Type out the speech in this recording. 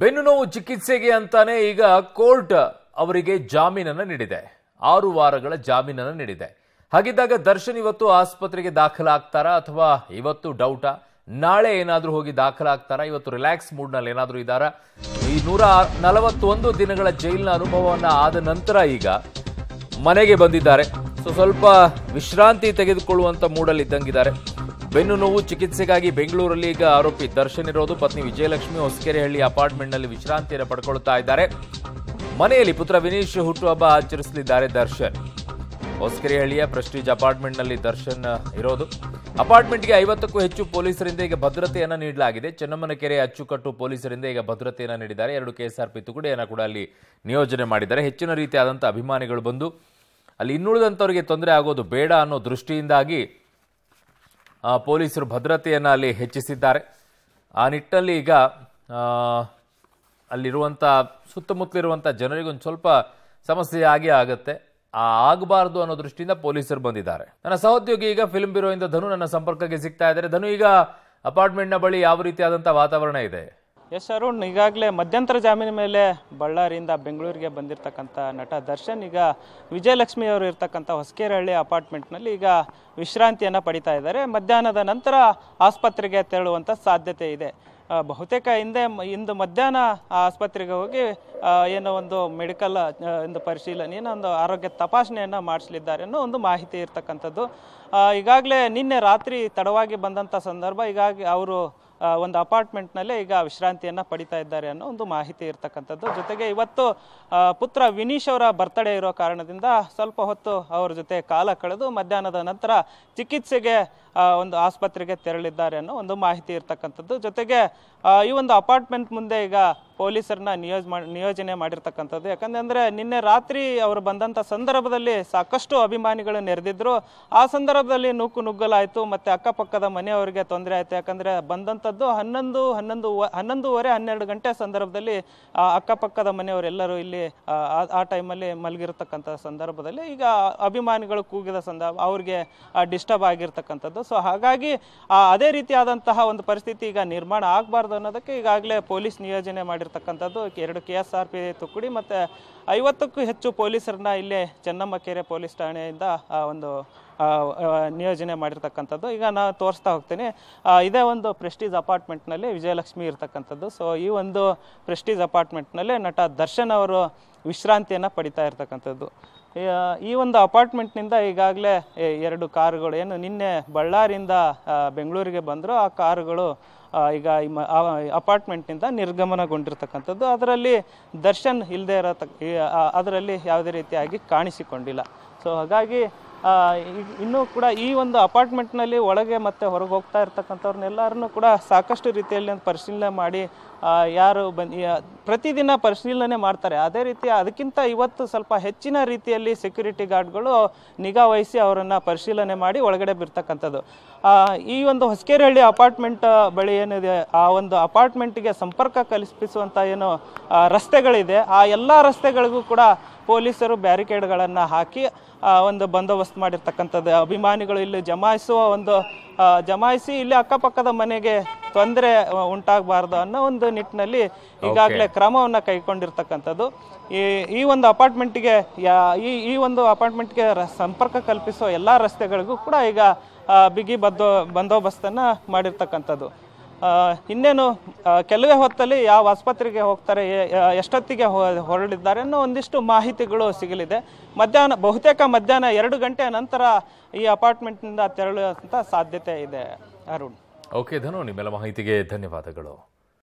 ಬೆನ್ನು ನೋವು ಚಿಕಿತ್ಸೆಗೆ ಅಂತಾನೆ ಈಗ ಕೋರ್ಟ್ ಅವರಿಗೆ ಜಾಮೀನನ್ನು ನೀಡಿದೆ ಆರು ವಾರಗಳ ಜಾಮೀನನ್ನು ನೀಡಿದೆ ಹಾಗಿದ್ದಾಗ ದರ್ಶನ್ ಇವತ್ತು ಆಸ್ಪತ್ರೆಗೆ ದಾಖಲಾಗ್ತಾರಾ ಅಥವಾ ಇವತ್ತು ಡೌಟಾ ನಾಳೆ ಏನಾದರೂ ಹೋಗಿ ದಾಖಲಾಗ್ತಾರಾ ಇವತ್ತು ರಿಲ್ಯಾಕ್ಸ್ ಮೂಡ್ನಲ್ಲಿ ಏನಾದರೂ ಇದ್ದಾರಾ ಈ ನೂರ ನಲವತ್ತೊಂದು ದಿನಗಳ ಜೈಲಿನ ಅನುಭವವನ್ನು ಆದ ನಂತರ ಈಗ ಮನೆಗೆ ಬಂದಿದ್ದಾರೆ ಸೊ ಸ್ವಲ್ಪ ವಿಶ್ರಾಂತಿ ತೆಗೆದುಕೊಳ್ಳುವಂತ ಮೂಡಲ್ಲಿ ಇದ್ದಂಗಿದ್ದಾರೆ ಬೆನ್ನು ನೋವು ಚಿಕಿತ್ಸೆಗಾಗಿ ಬೆಂಗಳೂರಲ್ಲಿ ಈಗ ಆರೋಪಿ ದರ್ಶನ್ ಇರೋದು ಪತ್ನಿ ವಿಜಯಲಕ್ಷ್ಮಿ ಹೊಸಕೆರೆಹಳ್ಳಿ ಅಪಾರ್ಟ್ಮೆಂಟ್ನಲ್ಲಿ ವಿಶ್ರಾಂತಿಯನ್ನು ಪಡ್ಕೊಳ್ತಾ ಇದ್ದಾರೆ ಮನೆಯಲ್ಲಿ ಪುತ್ರ ವಿನೀಶ್ ಹುಟ್ಟುಹಬ್ಬ ಆಚರಿಸಲಿದ್ದಾರೆ ದರ್ಶನ್ ಹೊಸಕೆರೆಹಳ್ಳಿಯ ಪ್ರೆಸ್ಟೀಜ್ ಅಪಾರ್ಟ್ಮೆಂಟ್ನಲ್ಲಿ ದರ್ಶನ್ ಇರೋದು ಅಪಾರ್ಟ್ಮೆಂಟ್ಗೆ ಐವತ್ತಕ್ಕೂ ಹೆಚ್ಚು ಪೊಲೀಸರಿಂದ ಈಗ ಭದ್ರತೆಯನ್ನು ನೀಡಲಾಗಿದೆ ಚೆನ್ನಮ್ಮನ ಕೆರೆ ಅಚ್ಚುಕಟ್ಟು ಪೊಲೀಸರಿಂದ ಈಗ ಭದ್ರತೆಯನ್ನು ನೀಡಿದ್ದಾರೆ ಎರಡು ಕೆಎಸ್ಆರ್ಪಿ ತುಕಡಿಯನ್ನು ಕೂಡ ಅಲ್ಲಿ ನಿಯೋಜನೆ ಮಾಡಿದ್ದಾರೆ ಹೆಚ್ಚಿನ ರೀತಿಯಾದಂತಹ ಅಭಿಮಾನಿಗಳು ಬಂದು ಅಲ್ಲಿ ಇನ್ನುಳಿದಂಥವ್ರಿಗೆ ತೊಂದರೆ ಆಗೋದು ಬೇಡ ಅನ್ನೋ ದೃಷ್ಟಿಯಿಂದಾಗಿ ಪೊಲೀಸರು ಭದ್ರತೆಯನ್ನು ಅಲ್ಲಿ ಹೆಚ್ಚಿಸಿದ್ದಾರೆ ಆ ನಿಟ್ಟಲ್ಲಿ ಈಗ ಅಲ್ಲಿರುವಂಥ ಸುತ್ತಮುತ್ತಲಿರುವಂಥ ಜನರಿಗೊಂದು ಸ್ವಲ್ಪ ಸಮಸ್ಯೆ ಆಗಿ ಆಗುತ್ತೆ ಆ ಆಗಬಾರ್ದು ಅನ್ನೋ ದೃಷ್ಟಿಯಿಂದ ಪೊಲೀಸರು ಬಂದಿದ್ದಾರೆ ನನ್ನ ಸಹೋದ್ಯೋಗಿ ಈಗ ಫಿಲ್ಮ್ ಬ್ಯೂರೋಯಿಂದ ಧನು ನನ್ನ ಸಂಪರ್ಕಕ್ಕೆ ಸಿಗ್ತಾ ಇದ್ದಾರೆ ಧನು ಈಗ ಅಪಾರ್ಟ್ಮೆಂಟ್ನ ಬಳಿ ಯಾವ ರೀತಿಯಾದಂಥ ವಾತಾವರಣ ಇದೆ ಎಸ್ ಅರುಣ್ ಈಗಾಗಲೇ ಮಧ್ಯಂತರ ಜಾಮೀನ ಮೇಲೆ ಬಳ್ಳಾರಿಯಿಂದ ಬೆಂಗಳೂರಿಗೆ ಬಂದಿರತಕ್ಕಂಥ ನಟ ದರ್ಶನ್ ಈಗ ವಿಜಯಲಕ್ಷ್ಮಿ ಅವರು ಇರ್ತಕ್ಕಂಥ ಹೊಸಕೇರಹಳ್ಳಿ ಅಪಾರ್ಟ್ಮೆಂಟ್ನಲ್ಲಿ ಈಗ ವಿಶ್ರಾಂತಿಯನ್ನು ಪಡಿತಾ ಇದ್ದಾರೆ ಮಧ್ಯಾಹ್ನದ ನಂತರ ಆಸ್ಪತ್ರೆಗೆ ತೆರಳುವಂಥ ಸಾಧ್ಯತೆ ಇದೆ ಬಹುತೇಕ ಹಿಂದೆ ಇಂದು ಮಧ್ಯಾಹ್ನ ಆಸ್ಪತ್ರೆಗೆ ಹೋಗಿ ಏನೋ ಒಂದು ಮೆಡಿಕಲ್ ಒಂದು ಪರಿಶೀಲನೆಯನ್ನು ಒಂದು ಆರೋಗ್ಯ ತಪಾಸಣೆಯನ್ನು ಮಾಡಿಸಲಿದ್ದಾರೆ ಅನ್ನೋ ಒಂದು ಮಾಹಿತಿ ಇರ್ತಕ್ಕಂಥದ್ದು ಈಗಾಗಲೇ ನಿನ್ನೆ ರಾತ್ರಿ ತಡವಾಗಿ ಬಂದಂಥ ಸಂದರ್ಭ ಈಗಾಗಿ ಅವರು ಒಂದು ಅಪಾರ್ಟ್ಮೆಂಟ್ನಲ್ಲೇ ಈಗ ವಿಶ್ರಾಂತಿಯನ್ನು ಪಡಿತಾ ಇದ್ದಾರೆ ಅನ್ನೋ ಒಂದು ಮಾಹಿತಿ ಇರತಕ್ಕಂಥದ್ದು ಜೊತೆಗೆ ಇವತ್ತು ಪುತ್ರ ವಿನೀಶ್ ಅವರ ಬರ್ತಡೇ ಇರೋ ಕಾರಣದಿಂದ ಸ್ವಲ್ಪ ಹೊತ್ತು ಅವರ ಜೊತೆ ಕಾಲ ಕಳೆದು ಮಧ್ಯಾಹ್ನದ ನಂತರ ಚಿಕಿತ್ಸೆಗೆ ಒಂದು ಆಸ್ಪತ್ರೆಗೆ ತೆರಳಿದ್ದಾರೆ ಅನ್ನೋ ಒಂದು ಮಾಹಿತಿ ಇರತಕ್ಕಂಥದ್ದು ಜೊತೆಗೆ ಈ ಒಂದು ಅಪಾರ್ಟ್ಮೆಂಟ್ ಮುಂದೆ ಈಗ ಪೊಲೀಸರನ್ನ ನಿಯೋಜ ಮಾಡಿ ನಿಯೋಜನೆ ಮಾಡಿರ್ತಕ್ಕಂಥದ್ದು ಯಾಕಂದರೆ ನಿನ್ನೆ ರಾತ್ರಿ ಅವರು ಬಂದಂಥ ಸಂದರ್ಭದಲ್ಲಿ ಸಾಕಷ್ಟು ಅಭಿಮಾನಿಗಳು ನೆರೆದಿದ್ದರು ಆ ಸಂದರ್ಭದಲ್ಲಿ ನೂಕು ನುಗ್ಗಲಾಯಿತು ಮತ್ತು ಅಕ್ಕಪಕ್ಕದ ಮನೆಯವರಿಗೆ ತೊಂದರೆ ಆಯಿತು ಯಾಕಂದರೆ ಬಂದಂಥದ್ದು ಹನ್ನೊಂದು ಹನ್ನೊಂದು ಹನ್ನೊಂದೂವರೆ ಹನ್ನೆರಡು ಗಂಟೆ ಸಂದರ್ಭದಲ್ಲಿ ಅಕ್ಕಪಕ್ಕದ ಮನೆಯವರೆಲ್ಲರೂ ಇಲ್ಲಿ ಆ ಟೈಮಲ್ಲಿ ಮಲಗಿರ್ತಕ್ಕಂಥ ಸಂದರ್ಭದಲ್ಲಿ ಈಗ ಅಭಿಮಾನಿಗಳು ಕೂಗಿದ ಸಂದರ್ಭ ಅವ್ರಿಗೆ ಡಿಸ್ಟರ್ಬ್ ಆಗಿರ್ತಕ್ಕಂಥದ್ದು ಸೊ ಹಾಗಾಗಿ ಅದೇ ರೀತಿಯಾದಂತಹ ಒಂದು ಪರಿಸ್ಥಿತಿ ಈಗ ನಿರ್ಮಾಣ ಆಗಬಾರ್ದು ಅನ್ನೋದಕ್ಕೆ ಈಗಾಗಲೇ ಪೊಲೀಸ್ ನಿಯೋಜನೆ ಮಾಡಿ ಮಾಡಿರ್ತಕ್ಕಂಥದ್ದು ಎರಡು ಕೆ ಎಸ್ ಆರ್ ಪಿ ತುಕ್ಕುಡಿ ಮತ್ತು ಐವತ್ತಕ್ಕೂ ಹೆಚ್ಚು ಪೊಲೀಸರನ್ನ ಇಲ್ಲಿ ಚೆನ್ನಮ್ಮ ಕೆರೆ ಪೊಲೀಸ್ ಠಾಣೆಯಿಂದ ಒಂದು ನಿಯೋಜನೆ ಮಾಡಿರ್ತಕ್ಕಂಥದ್ದು ಈಗ ನಾನು ತೋರಿಸ್ತಾ ಹೋಗ್ತೀನಿ ಇದೇ ಒಂದು ಪ್ರೆಸ್ಟೀಜ್ ಅಪಾರ್ಟ್ಮೆಂಟ್ನಲ್ಲಿ ವಿಜಯಲಕ್ಷ್ಮಿ ಇರತಕ್ಕಂಥದ್ದು ಸೊ ಈ ಒಂದು ಪ್ರೆಸ್ಟೀಜ್ ಅಪಾರ್ಟ್ಮೆಂಟ್ನಲ್ಲೇ ನಟ ದರ್ಶನ್ ಅವರು ವಿಶ್ರಾಂತಿಯನ್ನು ಪಡಿತಾ ಇರ್ತಕ್ಕಂಥದ್ದು ಈ ಒಂದು ಅಪಾರ್ಟ್ಮೆಂಟ್ನಿಂದ ಈಗಾಗಲೇ ಎರಡು ಕಾರುಗಳು ಏನು ನಿನ್ನೆ ಬಳ್ಳಾರಿಯಿಂದ ಬೆಂಗಳೂರಿಗೆ ಬಂದರೂ ಆ ಕಾರುಗಳು ಈಗ ಅಪಾರ್ಟ್ಮೆಂಟ್ನಿಂದ ನಿರ್ಗಮನಗೊಂಡಿರ್ತಕ್ಕಂಥದ್ದು ಅದರಲ್ಲಿ ದರ್ಶನ್ ಇಲ್ಲದೆ ಇರತಕ್ಕ ಅದರಲ್ಲಿ ಯಾವುದೇ ರೀತಿಯಾಗಿ ಕಾಣಿಸಿಕೊಂಡಿಲ್ಲ ಸೊ ಹಾಗಾಗಿ ಇನ್ನೂ ಕೂಡ ಈ ಒಂದು ಅಪಾರ್ಟ್ಮೆಂಟ್ನಲ್ಲಿ ಒಳಗೆ ಮತ್ತು ಹೊರಗೆ ಹೋಗ್ತಾ ಇರ್ತಕ್ಕಂಥವ್ರನ್ನೆಲ್ಲರನ್ನೂ ಕೂಡ ಸಾಕಷ್ಟು ರೀತಿಯಲ್ಲಿ ಒಂದು ಪರಿಶೀಲನೆ ಮಾಡಿ ಯಾರು ಬನ್ನಿ ಪ್ರತಿದಿನ ಪರಿಶೀಲನೆ ಮಾಡ್ತಾರೆ ಅದೇ ರೀತಿ ಅದಕ್ಕಿಂತ ಇವತ್ತು ಸ್ವಲ್ಪ ಹೆಚ್ಚಿನ ರೀತಿಯಲ್ಲಿ ಸೆಕ್ಯೂರಿಟಿ ಗಾರ್ಡ್ಗಳು ನಿಗಾ ವಹಿಸಿ ಅವರನ್ನು ಪರಿಶೀಲನೆ ಮಾಡಿ ಒಳಗಡೆ ಬಿರ್ತಕ್ಕಂಥದ್ದು ಈ ಒಂದು ಹೊಸಕೇರಹಳ್ಳಿ ಅಪಾರ್ಟ್ಮೆಂಟ್ ಬಳಿ ಏನಿದೆ ಆ ಒಂದು ಅಪಾರ್ಟ್ಮೆಂಟ್ಗೆ ಸಂಪರ್ಕ ಕಲ್ಪಿಸುವಂಥ ಏನು ರಸ್ತೆಗಳಿದೆ ಆ ಎಲ್ಲ ರಸ್ತೆಗಳಿಗೂ ಕೂಡ ಪೊಲೀಸರು ಬ್ಯಾರಿಕೇಡ್ಗಳನ್ನು ಹಾಕಿ ಒಂದು ಬಂದೋಬಸ್ತ್ ಮಾಡಿರ್ತಕ್ಕಂಥದ್ದು ಅಭಿಮಾನಿಗಳು ಇಲ್ಲಿ ಜಮಾಯಿಸುವ ಒಂದು ಜಮಾಯಿಸಿ ಇಲ್ಲಿ ಅಕ್ಕಪಕ್ಕದ ಮನೆಗೆ ತೊಂದರೆ ಉಂಟಾಗಬಾರ್ದು ಅನ್ನೋ ಒಂದು ನಿಟ್ಟಿನಲ್ಲಿ ಈಗಾಗಲೇ ಕ್ರಮವನ್ನು ಕೈಗೊಂಡಿರ್ತಕ್ಕಂಥದ್ದು ಈ ಈ ಒಂದು ಅಪಾರ್ಟ್ಮೆಂಟ್ಗೆ ಯಾ ಈ ಈ ಒಂದು ಅಪಾರ್ಟ್ಮೆಂಟ್ಗೆ ಸಂಪರ್ಕ ಕಲ್ಪಿಸುವ ಎಲ್ಲ ರಸ್ತೆಗಳಿಗೂ ಕೂಡ ಈಗ ಬಿಗಿ ಬದ್ದೋ ಬಂದೋಬಸ್ತನ್ನು ಮಾಡಿರ್ತಕ್ಕಂಥದ್ದು ಇನ್ನೇನು ಕೆಲವೇ ಹೊತ್ತಲ್ಲಿ ಯಾವ ಆಸ್ಪತ್ರೆಗೆ ಹೋಗ್ತಾರೆ ಎಷ್ಟೊತ್ತಿಗೆ ಹೊರಡಿದ್ದಾರೆ ಅನ್ನೋ ಒಂದಿಷ್ಟು ಮಾಹಿತಿಗಳು ಸಿಗಲಿದೆ ಮಧ್ಯಾಹ್ನ ಬಹುತೇಕ ಮಧ್ಯಾಹ್ನ ಎರಡು ಗಂಟೆ ನಂತರ ಈ ಅಪಾರ್ಟ್ಮೆಂಟ್ನಿಂದ ತೆರಳುವಂಥ ಸಾಧ್ಯತೆ ಇದೆ ಅರುಣ್ ಓಕೆ ಧನು ನಿಮ್ಮೆಲ್ಲ ಮಾಹಿತಿಗೆ ಧನ್ಯವಾದಗಳು